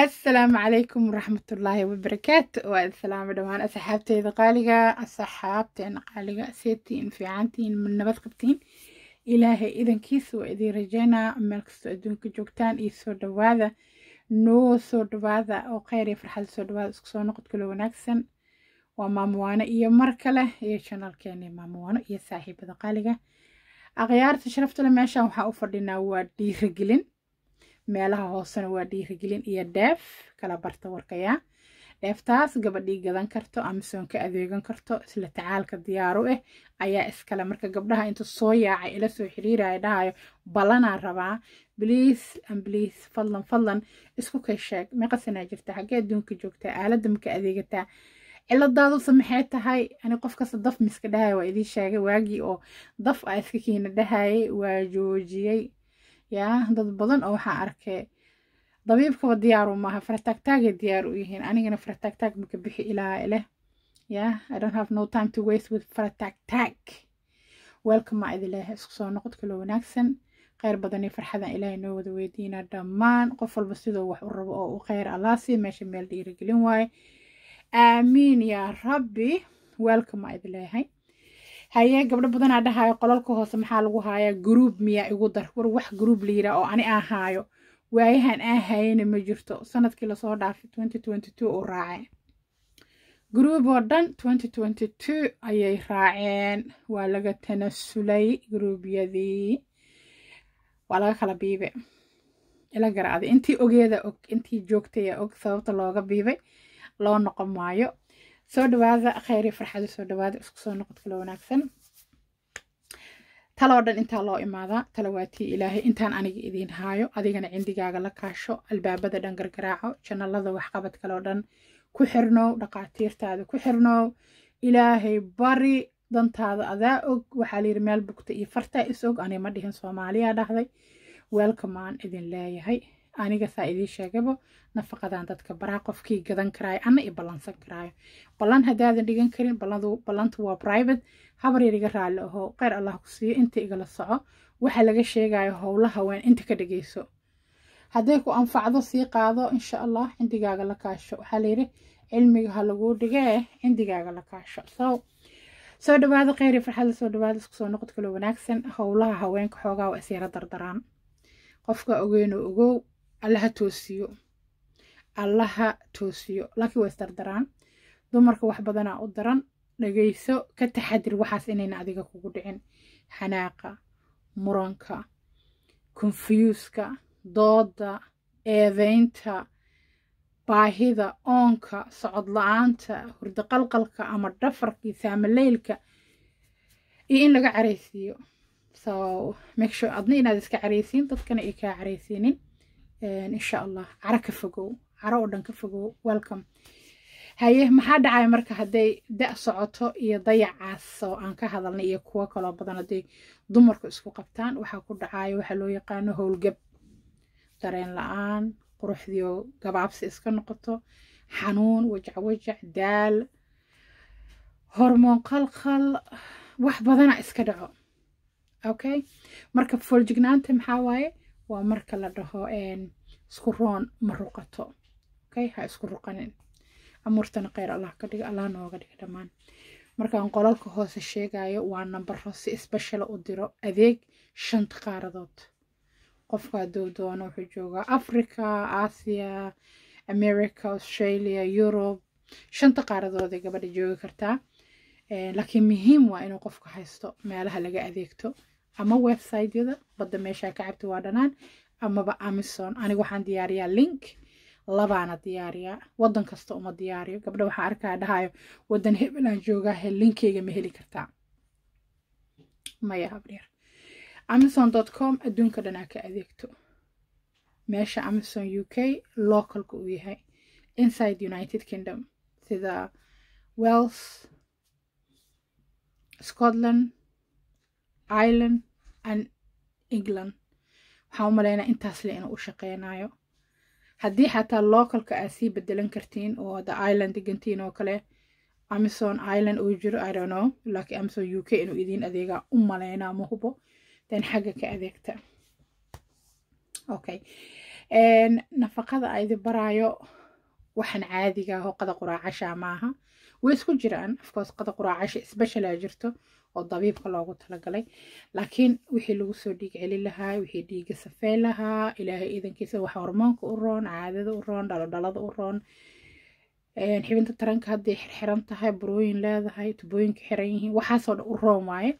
asalaamu calaykum waraxmatullaahi wabarakaatu waa islaamo dhowaan asxaabteyda qaaliga asxaabteena qaaliga seetiin fiicantiin nabad qabtiin ilaahay idankiisa waa idiin rajeynaa meel kastoo adduunka joogtaan iyo soo dhowaada noo soo dhowaada oo kheyr iyo farxad soo dhowaada isku soo noqod kalo wanaagsan waa maamuwaano iyo mar kale iyo janalkeena maamuwaano iyo saaxiibada qaaliga akhyaarta sharaftale meeshaan waxaa u fadhinaa waa dhiiragelin meelaha hoosena waa dhiirigelin iyo dheef kala barta warkayaa dheeftaas gabadhii gadan karto amasoon ka adeegan karto isla tacaalka diyaaru ah eh, ayaa iskale marka gabdhaha inta soo yaacay ila soo xiriiraya dhahayo balanaa rabaa bliis ambliis fadlan fadlan isku kay sheeg meeqasanaa jirta xaggee adduunka joogtaa aaladda maka adeegataa ciladaadusa maxay tahay ani qof daf miska dhahaya waa idii sheegay waagii oo daf a iska kiina dhahayay waa joojiyey yaa dad badan oo waxaa arkay dabiibkaba diyaaru maaha farataagtaagay diyaar u yihiin anigana farataagtaag maka bixi ilaa leh yaa farataagtaag weelkamaa idileeha isku soo noqod kaloo wanaagsan kheyr badani farxadan ilaahay noo wada weydiina dhammaan qof walba sidoo wax u rabo oo u kheyr allaasi meesha meel dhiirigelin waaye aamiin yaa rabbi weelkamaa idileehay haye gabdho badanaa dhahayo qolalka hoose maxaa lagu haaya gruub miyaa igu dar war wax gruub layira oo ani aan haayo waayahan aan haayana ma jirto sanadkii lasoo dhaafay uu raaceen gruub oo dhan ayay raaceen waa laga tanasulay gruubyadii waa laga kala biibay ila garaaday intii ogeeda og intii joogtaya og sababta looga biibay loo noqon maayo soo dhawaada kheyri farxada soo dhawaada isku soo noqod kale wanaagsan talo dhan intaa loo imaadaa talawaatii ilaahay intaan aniga idiin haayo adigana cindigaaga la kaasho albaabada dhan gargaraaco jannalada waxqabad kaloo dhan ku xirnow dhaqaatiirtaada ku xirnow ilaahay bari dantaada adaa og waxaa layidhi meel bugta iyo fartaa is og ani ma dhihin soomaaliya dhahday weelkamaan idin leeyahay aniga saa idii sheegaba nafaqadan dadka baraa qofkii gadan karaayo ana i ballansan karaayo ballan haddaadan dhigan karin ballanta waa bribate habar yar iga raalli aho kheyr allah ku siiyo inta igala soco waxaa laga sheegayo howla haween inta ka dhageyso hadday ku anfacdo sii qaado insha allah cindigaaga la kaasho waxaa layidhi cilmiga ha laguu dhigee cindigaaga la kaasho so soo dhawaado kheyri farxadla soo dhawaado isku noqod kalo wanaagsan howlaha haweenka xoogaa waa isyara dardaraan qofka ogeyno ogow allaha toosiyo allaha toosiyo laakiin waa isdardaraan dumarka wax badanaa u daran dhagayso ka taxadir waxaas inayna adiga kugu dhicin xanaaqa muranka konfyuuska dooda eedeynta baahida oonka socod la-aanta qalqalka ama dhafarka ama leylka iyo in laga caraysiiyo so make sure adna inaad iska caraysiin dadkana ay kaa caraysiinin insha allah caro ka fogow caro oo dhan ka fogow welcome haye maxaa dhacaya marka hadday da socoto iyo dayacaas oo aan ka hadalnay iyo kuwo kaloo badan hadday dumarku isku qabtaan waxaa ku dhacaayo waxaa loo yaqaano howlgab dareen la-aan quruxdii oo gabaabsi iska noqoto xanuun wajac wajac daal hormoon qalqal wax badana iska dhaco okay marka fooljignanta maxaa waaye waa marka la dhaho isku roon ma ruqato okay ha isku ruqanin amuurtana kheyr allah ka dhiga allah nooga dhiga dhammaan markaan qolalka hoose sheegayo waa nambaro si isbeshela u diro adeeg shanta qaaradood qofka haduu doono wuxuu joogaa africa aasiya america australia yurub shanta qaaradooday gabadha joogi kartaa laakiin muhiim waa inuu qofka haysto meelaha laga adeegto ama websiteyada badda meeshaa ka cabti waa dhanaan amaba amison aniga waxaan diyaariyaa link labaana diyaariyaa wadan kasta uma diyaariyo gabdha waxaa arkaa dhahayo wadan hebel aan joogaahe linkeyga ma heli kartaa maya habdheer amison com adduunka dhanaa ka adeegto meesha amison u k localka uu yahay inside united kingdom sida wells scotland ireland and england waxaan u maleynaa intaasle inuu u shaqeynayo haddii xataa localka aad sii bedelan kartiin oo hadda ireland degantiin oo kale amazon ireland uu jiro irono laakiin amazon u k inuu idiin adeegaa u maleynaa ma hubo den xagga ka adeegta okay nafaqada aidi baraayo waxaan caadiga hoqada ah quraacasha maaha way isku jiraan afkoos qada quraacasha isbeshel aa jirto oo dabiibka loogu talagalay laakiin wixii lagu soo dhiig celin lahaa wixii dhiiga safey lahaa ilaahay iidankiisa wax hormoonka u roon caadada u roon dhalodhalada u roon xibinta taranka hadday xirxiran tahay burooyin leedahay tubooyinka xiran yihiin waxaasoo dhan u roon waaye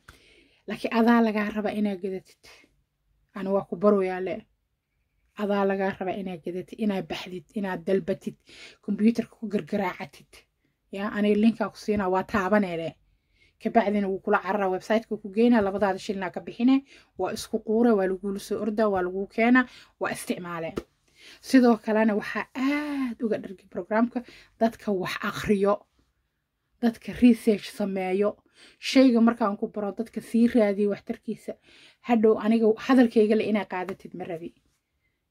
laakiin adaa lagaa rabaa inaa gadatid ani waa ku barwayaa le adaa lagaa rabaa inaa gadatid inaa baxdid inaad dalbatid kombyuutarka ku gargaraacatid ya aniga linkaa ku siinaa waa taabaneedeh kabacdina wuu kula cararaa websiteka ku geynaa labadaada shilnaa ka bixine waa isku quure waa laguula soo orda waa laguu keenaa waa isticmaale sidoo kalena waxaa aad uga dhargay brograamka dadka wax akhriyo dadka research sameeyo shayga markaan ku baro dadka sii raadiya waxtarkiisa hadhow aniga hadalkayga inaa qaadatid ma rabi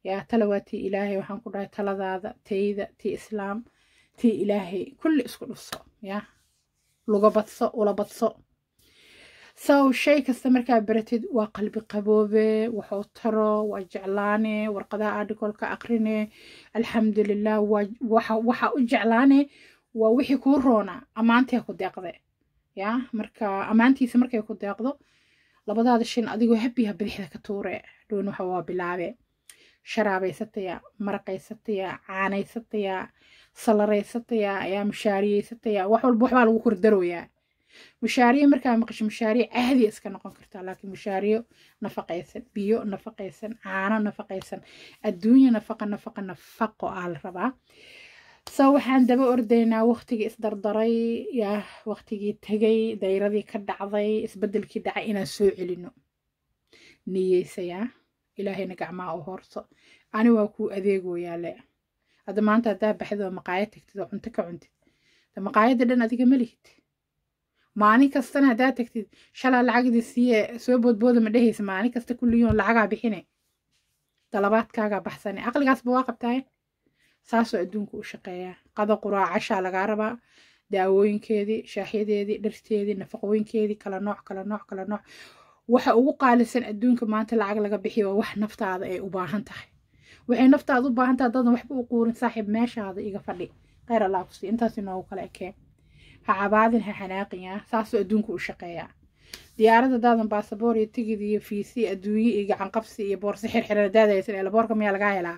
yaa tala waatii ilaahay waxaan ku dhahay taladaada tayda ti islaam tii ilaahay kulli isku dhufso ya luga badso ula badso sow shay kasta markaa baratid waa qalbi qaboobe waxuu taro waa jeclaane warqadaha articoleka aqrine alxamdulilah waxa u jeclaane waa wixii kuu roona ammaantee ku deeqde ya marka ammaantiisa markay ku deeqdo labadaada shin adigoo habiha bidixda ka tuure dhoon waxa waa bilaabe sharaabaysataya maraqaysataya caanaysataya salaraysatayaa ayaa mushaariyeysatayaa wax walba waxbaa lagu kordaroyaa mushaariye markaa maqasho mushaariye caadiya iska noqon kartaa laakiin mushaariyo nafaqaysan biyo nafaqaysan caano nafaqaysan adduunya nafaqa nafaqa nafaqo aa la rabaa so waxaan daba ordaynaa waqtigii isdardaray yah waqtigii tegay dayradii ka dhacday isbedelkii dhacay inaan soo celino niyeysayaa ilaahayna gacmaa u hoorso ani waa kuu adeegoyaale hadda maanta haddaa baxdid oo maqaayad tagtid oo cunto ka cuntid maqaayadda dhan adiga ma lihid maalin kastana haddaa tagtid shalaa lacagdii siiye soo boodbooda ma dhehaysa maalin kasta kulliyoon lacagaa bixine dalabaadkaagaa baxsane caqligaasba waa qabtaaye eh? saasoo adduunka u shaqeeyaa qada quraacashaa lagaa rabaa daawooyinkeedii shaaxyadeedii dharteedii nafaqooyinkeedii kala nooc kala nooc kala nooc waxa ugu qaalisan adduunka maanta lacag laga bixiyo waa wax naftaada ay u baahan tahay waxay naftaad u baahan taha waxba u quurin saaxib meeshaada iga fadhi kheyr allaa ku sii intaas inoogu kala ha cabaadin ha xanaaqinyaa saasuu adduunku u shaqeeyaa diyaaradda daadan baasaboor iyo tigid iyo fiisi adduunye iyo gacanqabsi iyo boorse xirxiran hadaad haysan eelaboorka miyaa lagaa helaa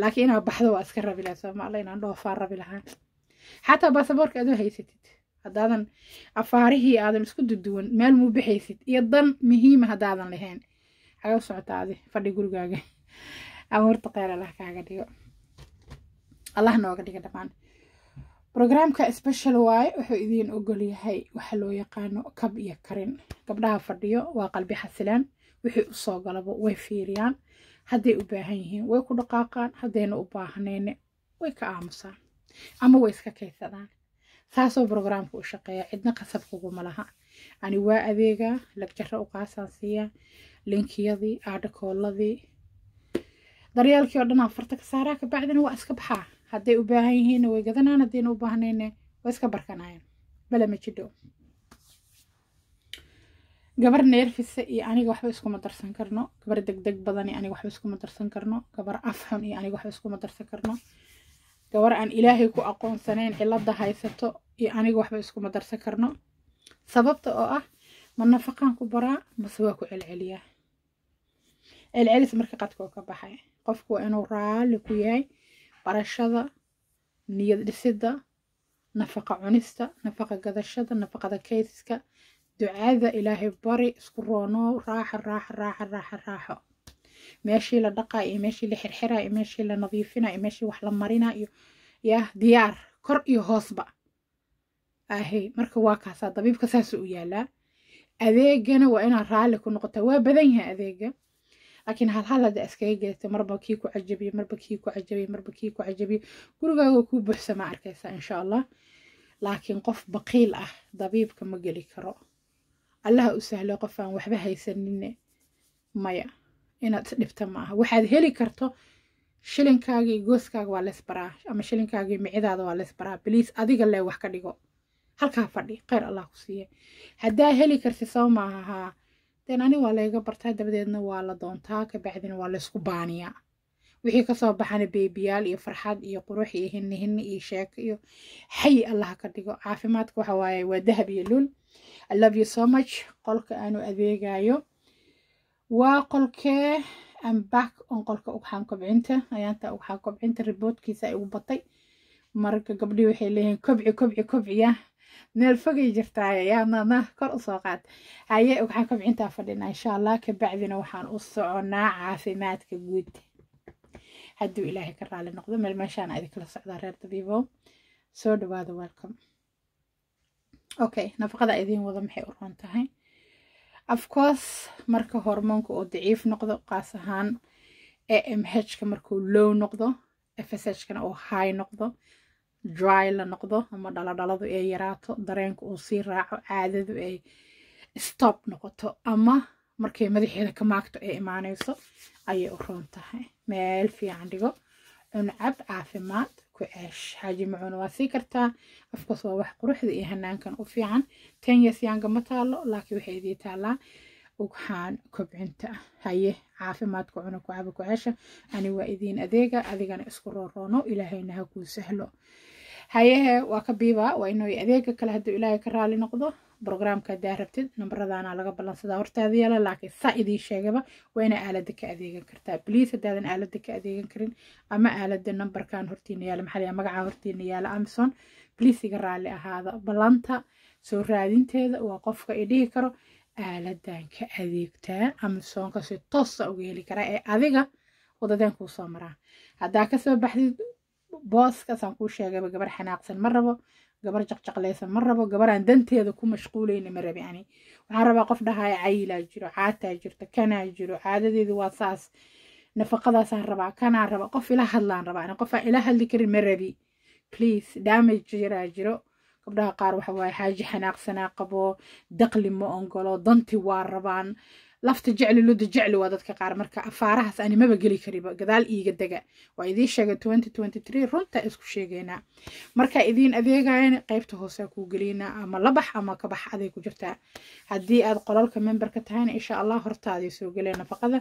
laakiin inaad baxdo waa iska rabi lahaa sooma inaan dhoofaan rabi lahaan xataa baasaboorka adoo haysatid haddaadan afaarihii aadan isku duduwan meel muu bixaysid iyo dan muhiima ah haddaadan lahayn xagee socotaadi fadhi gurigaaga abuurta qeylalah kaaga dhigo allah nooga dhiga dhammaan brograamka special waaye wuxuu idiin ogol yahay waxa loo yaqaano kab iyo karin gabdhaha fadhiyo waa qalbi xasilaan wixii usoo galabo way fiiriyaan hadday u baahan yihiin way ku dhaqaaqaan haddayna u baahnayne way ka aamusaan ama way iska kaysadaan saasoo brograamka u shaqeeya cidna qasab kuguma laha ani waa adeega lagjarro u qaasaan siiyaa linkiyadii aadhakooladii daryaalkii oo dhanaa farta ka saaraa kabacdina waa iska baxaa hadday u baahan yihiinna way gadanaan haddayna u baahnayna waa iska barkanayaan balama jidho gabar neerfisa iyo aniga waxba iskuma darsan karno gabar degdeg badan iyo aniga waxba iskuma darsan karno gabar afxun iyo aniga waxba iskuma darsan karno gabar aan ilaahay ku aqoonsanayn cilada haysato iyo aniga waxba iskuma darsan karno sababta oo ah ma nafaqaan ku baraa mase waa ku celceliyaa celcelis marka qadka ka baxay qofku waa inuu raali ku yahay barashada niyad dhisida nafaqa cunista nafaqa gadashada nafaqada kaysiska ducada ilaahay bari isku roonoo raaxa raaxa raaxa raaxa raaxo meeshii la dhaqaa iyo meeshii la xirxiraa iyo meeshii la nadiifinaa iyo meeshii wax la marinaa iyo yah diyaar kor iyo hoosba ahey marka waa kaasaa dabiibka saasu u yaalaa adeegana waa inaad raalli ku noqotaa waa badan yahay adeega laakiin halhal hal hadda iskaga geertay marba kii ku cajabiye marba kii ku cajabiye marba kii ku cajabiye gurigaaga kuu buuxsamaa arkaysaa insha allah laakiin qof baqiil ah dabiibka ma geli karo allaha u sahlay qof aan waxba haysanine maya inaad is dhibta maaha waxaad heli karto shilinkaaga iyo gooskaaga waa leesbaraa ama shilinkaaga micidaada waa leesbaraa biliis adiga lee wax ka dhigo halkaa fadhi kheyr allah ku siiye haddaa heli karti soo maaha den ani waa laga bartaa dabadeedna waa la doontaa kabacdina waa laysku baaniyaa wixii kasoo baxana beebiyaal iyo farxad iyo qurux iyo hinihini iyo sheeko iyo xayi allaha ka dhigo caafimaadka waxa waaye waa dahab iyo lul i love you so much qolka aanu adeegayo waa qolkee am back on qolka ugxaan kobcinta ayaanta ugxaan kobcinta riboodkiisa ay ugu batay marka gabdhii waxay leeyihiin kobci kobci kobciya meel fogay jirtaay yaanana kor usoo qaad haye waxaan kabcintaa fadhinaa insha allah kabacdina waxaan u soconaa caafimaadka guud hadduu ilaahay ka raali noqdo meel meeshaan idinkala socdaa reer dabiibo soo dhawaada welcome okay nafaqada idiin wada maxay u roon tahay afcourse marka hormoonka oo daciif noqdo qaas ahaan a m h-ka markuu low noqdo f s h-kana oo high noqdo dry la noqdo ama dhaladhaladu ay yaraato dareenka uu sii raaco caadadu ay stop noqoto ama markay madaxeeda ka maagto ay imaanayso ayay u roon tahay meel fiican dhigo cuncab caafimaad ku ceesh xaaji waa sii kartaa afkaas waa wax quruxda iyo hanaankan u fiican tenyas yaanga ma taalo laakiin waxay taallaa ugxaan kobcinta haye caafimaadka cuna ku caba ku ceesha ani waa idiin adeega adigana isku rooroono ilaahayna ha kuu sahlo hayahe waa ka biiba waa inuu adeega kale haduu ilaahay ka raali noqdo brograamka hadaa rabtid nambaradanaa laga ballansadaa hortaada yala laakiin saa idii sheegaba waa inaa ka adeegan kartaa bliis haddaadan aalada ka adeegan karin ama aalada nambarkan hortiina yaala maxaa magaca hortiina yaala amazon bliis iga raali ahaada ballanta soo raadinteeda waa qofka i dhihi karo aaladan ka adeegtaa amazonka si toosa ah uga heli karaa ee adiga wadadan soo maraa haddaa kasoo baxdid booskasaan kuu sheegayba gabar xanaaqsan ma rabo gabar jaqjaqlaysan ma rabo gabaraan danteeda ku mashquulayna ma rabi ani waxaan rabaa qof dhahaya cayilaa jiro caataa jirto kanaa jiro caadadeedu waa saas nafaqadaasaan rabaa kanaa raba qof ila hadlaan rabaa ani qofaa ila hadli karin ma rabi please damage jiraa jiro gabdhaha qaar waxa waaye xaaji xanaaqsanaa qabo daqli ma ongolo danti waa rabaan lafta jecli luda jecli waa dadka qaar marka afaarahaas animaba geli kariba gadaal iiga dega waa idiin sheega runta isku sheegeynaa marka idiin adeegayan qaybta hoosea kuu geliynaa ama labax ama kabax aday ku jirtaa haddii aad qolalka memberka tahayna insha allah hortaadii soo geleen nafaqada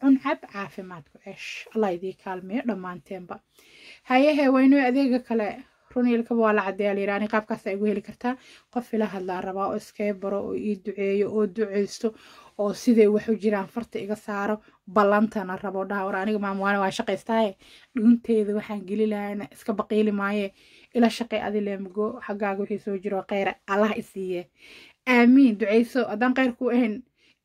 cuncab caafimaadku ceesh allah idii kaalmeeyo dhammaanteenba hayahe waynoo adeega kale runilkaba waa la cadeeya layidhi ani qaabkaas igu heli kartaa qof ila hadlaa rabaa oo iskaga baro oo ii duceeyo oo duceysto oo siday waxu jiraan farta iga saaro ballantana rabo dhaha war aniga maamuwaane waa shaqaystaaye dhuunteeda waxaan geli lahayna iska baqiili maaye ila shaqay adi leemgo xaggaaga wixii soo jiro kheyra allah isiiye aamiin duceyso haddaan kheyr ku ahayn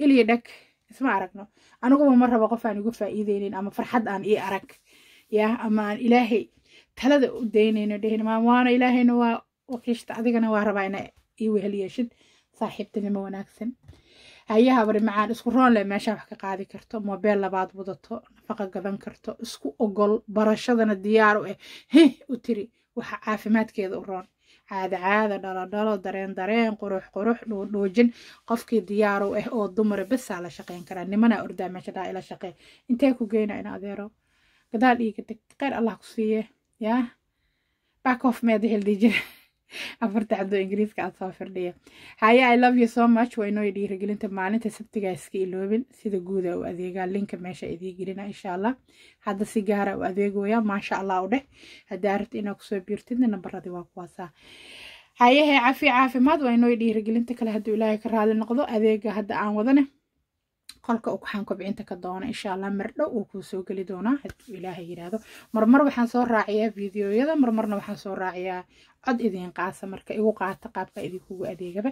ilii dhag isma aragno aniguba ma rabo qof aan igu faa'iideynin ama farxad aan ii arag yaa ama aan ilaahay talada u daynayno dhehin maan waana ilaahayna waa wakiishta adigana waa rabaa ina ii weheliyeeshid saaxiibtinimo wanaagsan hayaha bari macaan isku roon leh meeshaa wax ka qaadi karto mobeel labaad wadato nafaqa gadan karto isku ogol barashadana diyaar u ah eh. hih u tiri waxa caafimaadkeeda u roon caada dhalodhalo dareen dareen qurux qurux dhoodhoojin qofkii diyaaro ah eh oo dumara basaa la shaqayn karaa nimanaa ordaa meesha dhaa ila shaqee intee ku geyna in adeero gadaal iiga deg kheyr allah ku siiye yaa back off meeda hildijir afarta caddo ingiriiska aad soo firdhiya haye i love you so much waa inoo dhiirigelinta maalinta sabtigaa iska iloobin sida guuda u adeegaa linka meesha idii gelina insha allah hadda si gaara u adeegoya maasha allah u dheh haddaa rabta inaa kusoo biirtidna nambaradii waa kuwaasaa hayahe cafi caafimaad waa inoo dhiirigelinta kale hadduu ilaahay ka raali noqdo adeega hadda aan wadane qolka ugxaan kobcinta ka doona insha allah mardhow uu kuu geli doonaa haduu ilaahay yidhaahdo marmar waxaan soo raaciyaa videoyada marmarna waxaan soo raaciyaa cod idiin qaasa marka igu qaata qaabka idinkugu adeegaba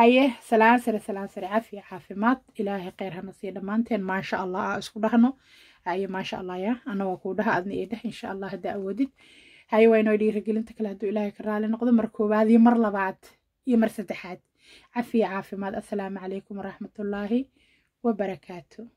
haye salaan sare salaan sare cafiya caafimaad ilaahay kheyr hana siiya dhammaanteen maasha allah aa isku dhahno haye maasha allah yaa anagoo kuu dhaha adna ii dheh insha allah haddaa awoodid haye waa inoo kale hadduu ilaahay ka raali noqdo mar koowaad iyo mar labaad iyo mar saddexaad cafiya caafimaad assalaamu calaykum waraxmatullaahi wabarakaatu